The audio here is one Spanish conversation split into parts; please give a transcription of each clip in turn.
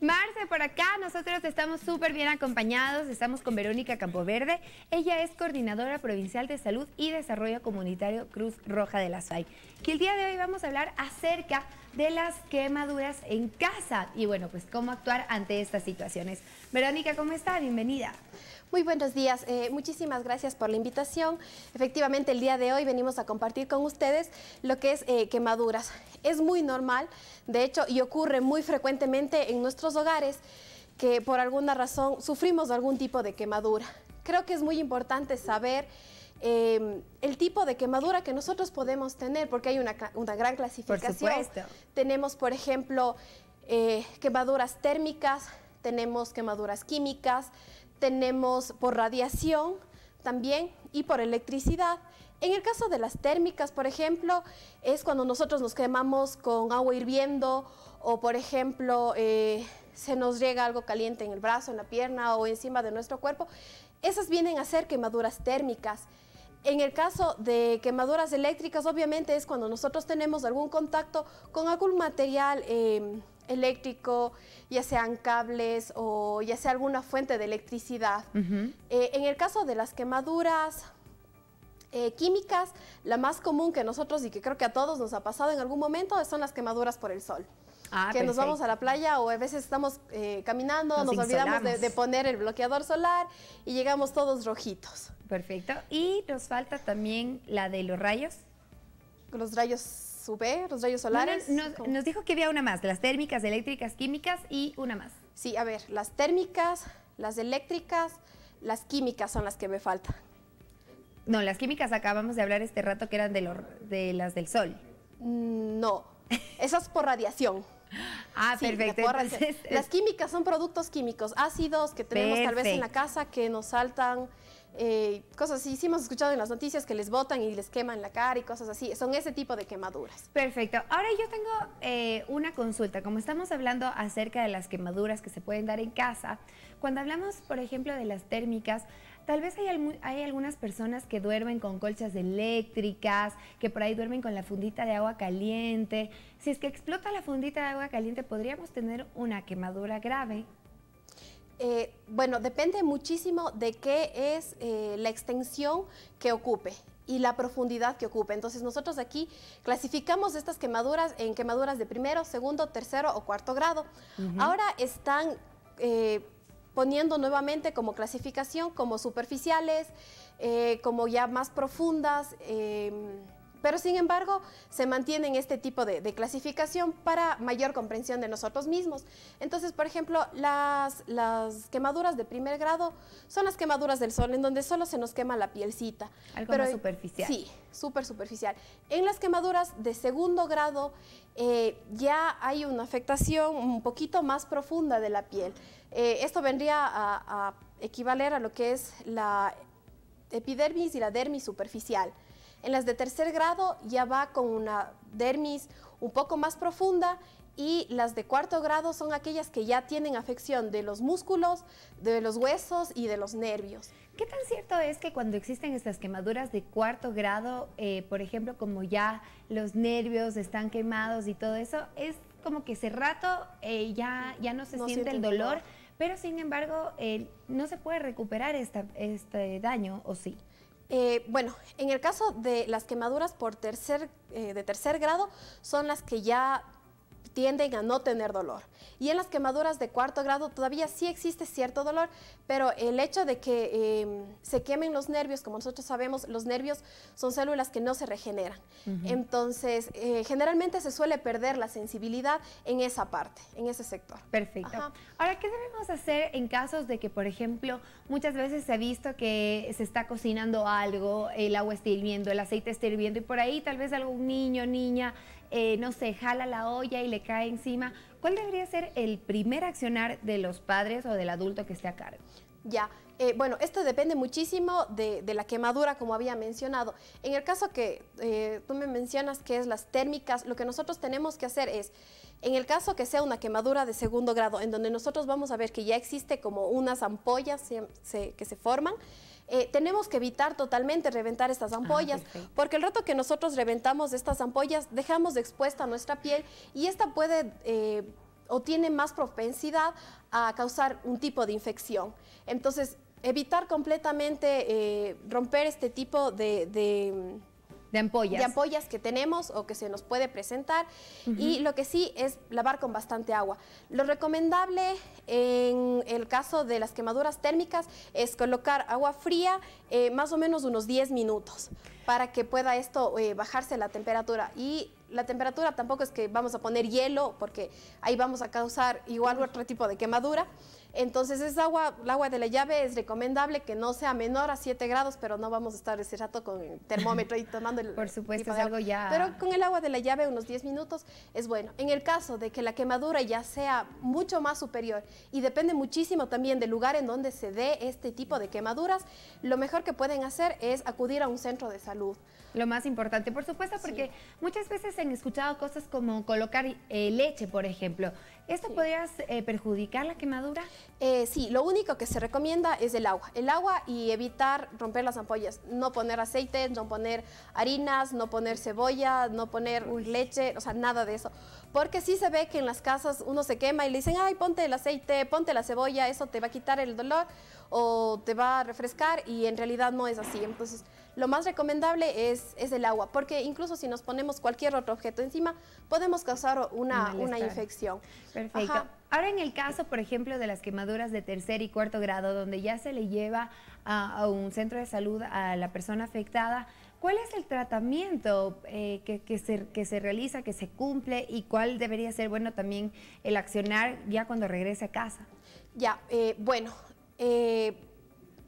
Marce, por acá nosotros estamos súper bien acompañados, estamos con Verónica Campoverde, ella es coordinadora provincial de salud y desarrollo comunitario Cruz Roja de la SAI, que el día de hoy vamos a hablar acerca de las quemaduras en casa y bueno, pues cómo actuar ante estas situaciones. Verónica, ¿cómo está? Bienvenida. Muy buenos días, eh, muchísimas gracias por la invitación. Efectivamente, el día de hoy venimos a compartir con ustedes lo que es eh, quemaduras. Es muy normal, de hecho, y ocurre muy frecuentemente en nuestros hogares que por alguna razón sufrimos algún tipo de quemadura. Creo que es muy importante saber em, el tipo de quemadura que nosotros podemos tener, porque hay una, gran clasificación. tenemos, por ejemplo, eh, quemaduras térmicas, tenemos quemaduras químicas, tenemos por radiación también y por electricidad. En el caso de las térmicas, por ejemplo, es cuando nosotros nos quemamos con agua hirviendo o, por ejemplo, eh, se nos llega algo caliente en el brazo, en la pierna o encima de nuestro cuerpo. Esas vienen a ser quemaduras térmicas. En el caso de quemaduras eléctricas, obviamente es cuando nosotros tenemos algún contacto con algún material eh, eléctrico, ya sean cables o ya sea alguna fuente de electricidad. Eh, en el caso de las quemaduras, eh, químicas, la más común que nosotros y que creo que a todos nos ha pasado en algún momento son las quemaduras por el sol. Ah, que nos vamos a la playa o a veces estamos eh, caminando, nos, olvidamos de, poner el bloqueador solar y llegamos todos rojitos. Perfecto. Y nos falta también la de los rayos. Los rayos UV, los rayos solares. nos, dijo que había una más, las térmicas, eléctricas, químicas y una más. Sí, a ver, las térmicas, las eléctricas, las químicas son las que me faltan. No, las químicas acabamos de hablar este rato que eran de, de las del sol. Mm, no, esas por radiación. Ah, perfecto. las químicas son productos químicos, ácidos que tenemos tal vez en la casa que nos saltan eh, cosas así. Sí hemos escuchado en las noticias que les botan y les queman la cara y cosas así. Son ese tipo de quemaduras. Perfecto. Ahora yo tengo eh, una consulta. Como estamos hablando acerca de las quemaduras que se pueden dar en casa, cuando hablamos, por ejemplo, de las térmicas, tal vez hay, hay algunas personas que duermen con colchas eléctricas, que por ahí duermen con la fundita de agua caliente. Si es que explota la fundita de agua caliente, podríamos tener una quemadura grave. Eh, bueno, depende muchísimo de qué es eh, la extensión que ocupe y la profundidad que ocupe. Entonces nosotros aquí clasificamos estas quemaduras en quemaduras de primero, segundo, tercero o cuarto grado. Ahora están eh, poniendo nuevamente como clasificación como superficiales, como ya más profundas em, pero sin embargo, se mantiene en este tipo de, clasificación para mayor comprensión de nosotros mismos. Entonces, por ejemplo, las, quemaduras de primer grado son las quemaduras del sol, en donde solo se nos quema la pielcita. Algo Pero, superficial. Sí, súper superficial. En las quemaduras de segundo grado eh, ya hay una afectación un poquito más profunda de la piel. Eh, esto vendría a equivaler a lo que es la epidermis y la dermis superficial. En las de tercer grado ya va con una dermis un poco más profunda y las de cuarto grado son aquellas que ya tienen afección de los músculos, de los huesos y de los nervios. ¿Qué tan cierto es que cuando existen estas quemaduras de cuarto grado, eh, por ejemplo, como ya los nervios están quemados y todo eso, es como que ese rato eh, ya, ya no se siente, el dolor, pero sin embargo eh, no se puede recuperar este daño o sí? Eh, bueno, en el caso de las quemaduras por tercer, eh, de tercer grado, son las que ya tienden a no tener dolor. Y en las quemaduras de cuarto grado todavía sí existe cierto dolor, pero el hecho de que em, se quemen los nervios, como nosotros sabemos, los nervios son células que no se regeneran. Entonces, eh, generalmente se suele perder la sensibilidad en esa parte, en ese sector. Perfecto. Ahora, ¿qué debemos hacer en casos de que, por ejemplo, muchas veces se ha visto que se está cocinando algo, el agua está hirviendo, el aceite está hirviendo y por ahí tal vez algún niño, niña, eh, no se jala la olla y le cae encima. ¿Cuál debería ser el primer accionar de los padres o del adulto que esté a cargo? Ya, eh, bueno, esto depende muchísimo de, la quemadura, como había mencionado. En el caso que eh, tú me mencionas que es las térmicas, lo que nosotros tenemos que hacer es, en el caso que sea una quemadura de segundo grado, en donde nosotros vamos a ver que ya existe como unas ampollas que se forman, eh, tenemos que evitar totalmente reventar estas ah, ampollas, porque el rato que nosotros reventamos estas ampollas, dejamos expuesta nuestra piel y esta puede... Eh, o tiene más propensidad a causar un tipo de infección. Entonces, evitar completamente eh, romper este tipo de de ampollas. de ampollas que tenemos o que se nos puede presentar y lo que sí es lavar con bastante agua. Lo recomendable en el caso de las quemaduras térmicas es colocar agua fría eh, más o menos unos 10 minutos para que pueda esto eh, bajarse la temperatura y la temperatura tampoco es que vamos a poner hielo porque ahí vamos a causar igual otro tipo de quemadura. Entonces es agua, el agua de la llave es recomendable que no sea menor a 7 grados, pero no vamos a estar ese rato con el termómetro y tomando el Por supuesto, es algo ya. Pero con el agua de la llave unos 10 minutos es bueno. En el caso de que la quemadura ya sea mucho más superior y depende muchísimo también del lugar en donde se dé este tipo de quemaduras, lo mejor que pueden hacer es acudir a un centro de salud. Lo más importante, por supuesto, porque muchas veces han escuchado cosas como colocar eh, leche, por ejemplo. ¿Esto podrías podría eh, perjudicar la quemadura? Eh, sí, lo único que se recomienda es el agua. El agua y evitar romper las ampollas. No poner aceite, no poner harinas, no poner cebolla, no poner leche, o sea, nada de eso. Porque sí se ve que en las casas uno se quema y le dicen, ay, ponte el aceite, ponte la cebolla, eso te va a quitar el dolor o te va a refrescar y en realidad no es así. Entonces, lo más recomendable es, es el agua, porque incluso si nos ponemos cualquier otro objeto encima, podemos causar una, infección. Perfecto. Ahora en el caso, por ejemplo, de las quemaduras de tercer y cuarto grado, donde ya se le lleva a, un centro de salud a la persona afectada, ¿cuál es el tratamiento eh, que, que, se, realiza, que se cumple y cuál debería ser, bueno, también el accionar ya cuando regrese a casa? Ya, eh, bueno, eh,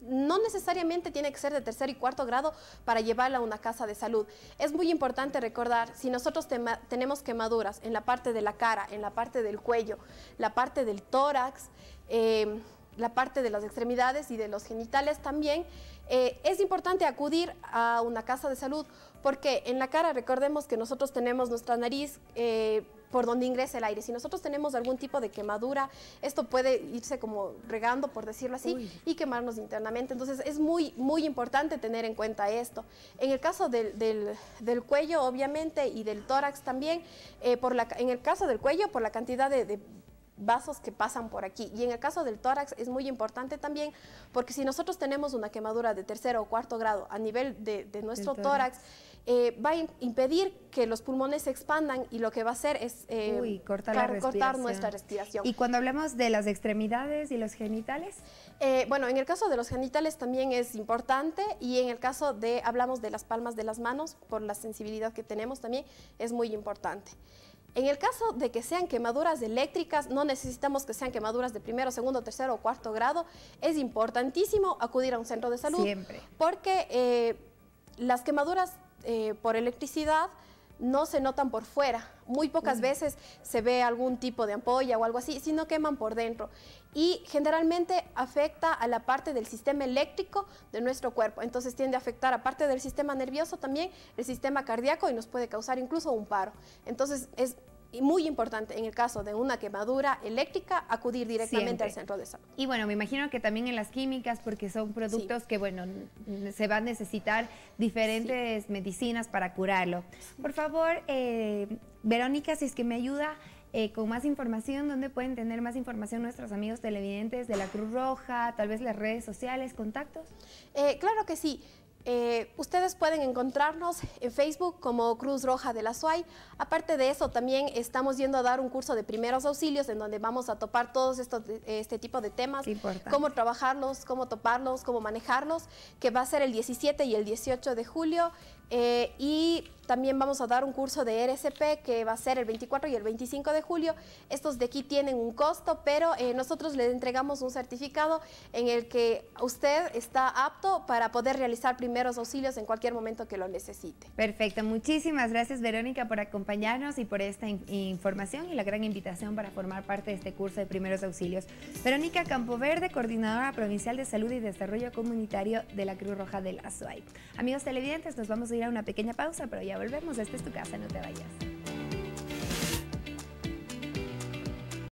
no necesariamente tiene que ser de tercer y cuarto grado para llevarla a una casa de salud. Es muy importante recordar, si nosotros tenemos quemaduras en la parte de la cara, en la parte del cuello, la parte del tórax, em, la parte de las extremidades y de los genitales también, eh, es importante acudir a una casa de salud porque en la cara recordemos que nosotros tenemos nuestra nariz, eh, por donde ingresa el aire. Si nosotros tenemos algún tipo de quemadura, esto puede irse como regando, por decirlo así, y quemarnos internamente. Entonces es muy, muy importante tener en cuenta esto. En el caso del, del, cuello, obviamente, y del tórax también, eh, por la, en el caso del cuello, por la cantidad de, vasos que pasan por aquí. Y en el caso del tórax es muy importante también porque si nosotros tenemos una quemadura de tercero o cuarto grado a nivel de, nuestro tórax eh, va a impedir que los pulmones se expandan y lo que va a hacer es eh, cortar, nuestra respiración. Y cuando hablamos de las extremidades y los genitales, eh, bueno, en el caso de los genitales también es importante y en el caso de hablamos de las palmas de las manos por la sensibilidad que tenemos también es muy importante. En el caso de que sean quemaduras eléctricas, no necesitamos que sean quemaduras de primero, segundo, tercero o cuarto grado. Es importantísimo acudir a un centro de salud. Siempre. Porque las quemaduras eh, por electricidad no se notan por fuera. Muy pocas veces se ve algún tipo de ampolla o algo así, sino queman por dentro. Y generalmente afecta a la parte del sistema eléctrico de nuestro cuerpo. Entonces tiende a afectar, a parte del sistema nervioso, también el sistema cardíaco y nos puede causar incluso un paro. Entonces es y muy importante en el caso de una quemadura eléctrica, acudir directamente al centro de salud. Y bueno, me imagino que también en las químicas, porque son productos que, bueno, se van a necesitar diferentes medicinas para curarlo. Por favor, eh, Verónica, si es que me ayuda eh, con más información, ¿dónde pueden tener más información nuestros amigos televidentes de la Cruz Roja, tal vez las redes sociales, contactos? Eh, claro que sí. Eh, ustedes pueden encontrarnos en Facebook como Cruz Roja de la SUAY. Aparte de eso, también estamos yendo a dar un curso de primeros auxilios en donde vamos a topar todos estos, este tipo de temas, cómo trabajarlos, cómo toparlos, cómo manejarlos, que va a ser el 17 y el 18 de julio. Eh, y también vamos a dar un curso de RSP que va a ser el 24 y el 25 de julio. Estos de aquí tienen un costo, pero eh, nosotros le entregamos un certificado en el que usted está apto para poder realizar primeros auxilios en cualquier momento que lo necesite. Perfecto, muchísimas gracias Verónica por acompañarnos y por esta información y la gran invitación para formar parte de este curso de primeros auxilios. Verónica Campoverde, coordinadora provincial de salud y desarrollo comunitario de la Cruz Roja del Azuay. Amigos televidentes, nos vamos a ir una pequeña pausa, pero ya volvemos. Esta es tu casa, no te vayas.